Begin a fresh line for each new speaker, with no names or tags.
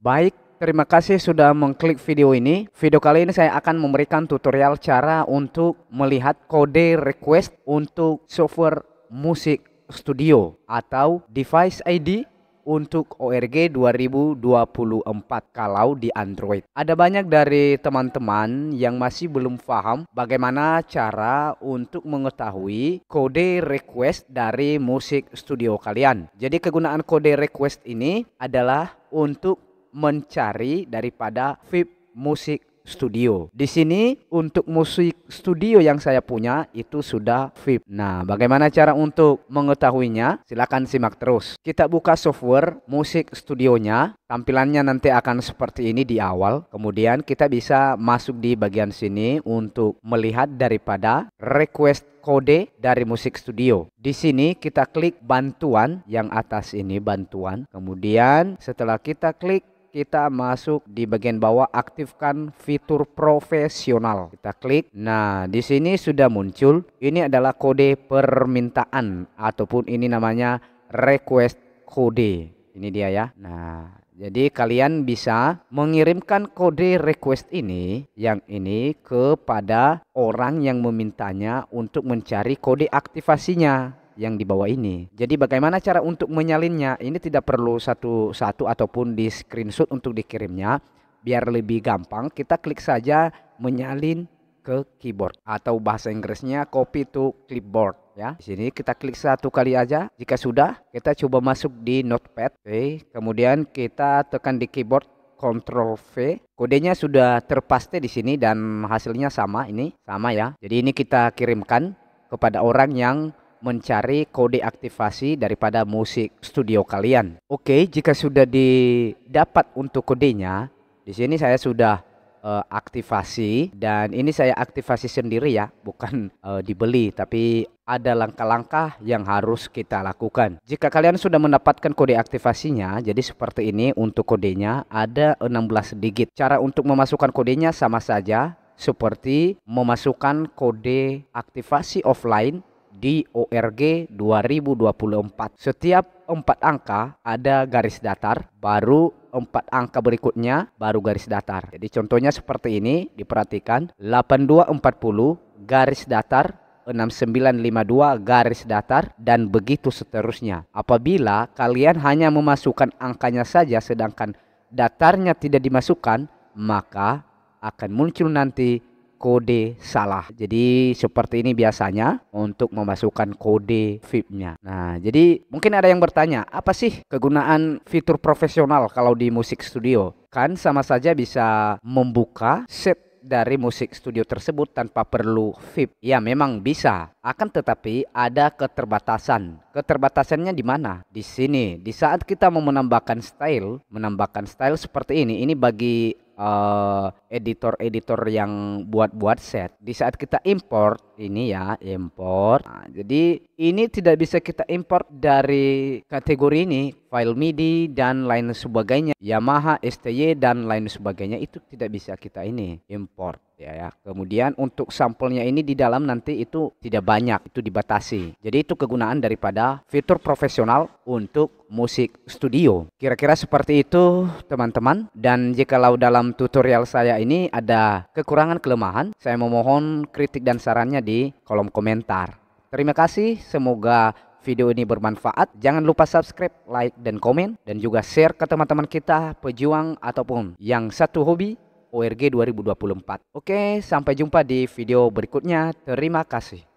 Baik, terima kasih sudah mengklik video ini. Video kali ini saya akan memberikan tutorial cara untuk melihat kode request untuk software musik studio atau device ID untuk ORG 2024 kalau di Android. Ada banyak dari teman-teman yang masih belum paham bagaimana cara untuk mengetahui kode request dari musik studio kalian. Jadi kegunaan kode request ini adalah untuk mencari daripada VIP Music Studio. Di sini untuk musik studio yang saya punya itu sudah VIP. Nah, bagaimana cara untuk mengetahuinya? Silakan simak terus. Kita buka software musik studionya. Tampilannya nanti akan seperti ini di awal. Kemudian kita bisa masuk di bagian sini untuk melihat daripada request kode dari musik studio. Di sini kita klik bantuan yang atas ini bantuan. Kemudian setelah kita klik kita masuk di bagian bawah aktifkan fitur profesional. Kita klik. Nah, di sini sudah muncul. Ini adalah kode permintaan ataupun ini namanya request kode. Ini dia ya. Nah, jadi kalian bisa mengirimkan kode request ini yang ini kepada orang yang memintanya untuk mencari kode aktivasinya yang di bawah ini. Jadi bagaimana cara untuk menyalinnya? Ini tidak perlu satu-satu ataupun di screenshot untuk dikirimnya. Biar lebih gampang kita klik saja menyalin ke keyboard atau bahasa Inggrisnya copy to clipboard ya. Di sini kita klik satu kali aja. Jika sudah, kita coba masuk di Notepad. Oke, kemudian kita tekan di keyboard Ctrl V. Kodenya sudah terpaste di sini dan hasilnya sama ini, sama ya. Jadi ini kita kirimkan kepada orang yang mencari kode aktivasi daripada musik studio kalian. Oke, jika sudah didapat untuk kodenya, di sini saya sudah uh, aktivasi dan ini saya aktivasi sendiri ya, bukan uh, dibeli tapi ada langkah-langkah yang harus kita lakukan. Jika kalian sudah mendapatkan kode aktivasinya, jadi seperti ini untuk kodenya ada 16 digit. Cara untuk memasukkan kodenya sama saja seperti memasukkan kode aktivasi offline di ORG 2024. Setiap empat angka ada garis datar, baru empat angka berikutnya baru garis datar. Jadi contohnya seperti ini diperhatikan 8240 garis datar 6952 garis datar dan begitu seterusnya. Apabila kalian hanya memasukkan angkanya saja sedangkan datarnya tidak dimasukkan, maka akan muncul nanti kode salah. Jadi seperti ini biasanya untuk memasukkan kode VIP-nya. Nah, jadi mungkin ada yang bertanya, apa sih kegunaan fitur profesional kalau di musik studio? Kan sama saja bisa membuka set dari musik studio tersebut tanpa perlu VIP? Ya memang bisa, akan tetapi ada keterbatasan. Keterbatasannya di mana? Di sini, di saat kita mau menambahkan style, menambahkan style seperti ini, ini bagi Eh, editor-editor uh, yang buat-buat set. Di saat kita import ini ya, import. Nah, jadi ini tidak bisa kita import dari kategori ini, file MIDI dan lain sebagainya. Yamaha, STY dan lain sebagainya itu tidak bisa kita ini import ya, ya. Kemudian untuk sampelnya ini di dalam nanti itu tidak banyak, itu dibatasi. Jadi itu kegunaan daripada fitur profesional untuk musik studio. Kira-kira seperti itu teman-teman. Dan jikalau dalam tutorial saya ini ada kekurangan kelemahan, saya memohon kritik dan sarannya di kolom komentar. Terima kasih, semoga video ini bermanfaat. Jangan lupa subscribe, like, dan komen. Dan juga share ke teman-teman kita, pejuang ataupun yang satu hobi ORG 2024. Oke, sampai jumpa di video berikutnya. Terima kasih.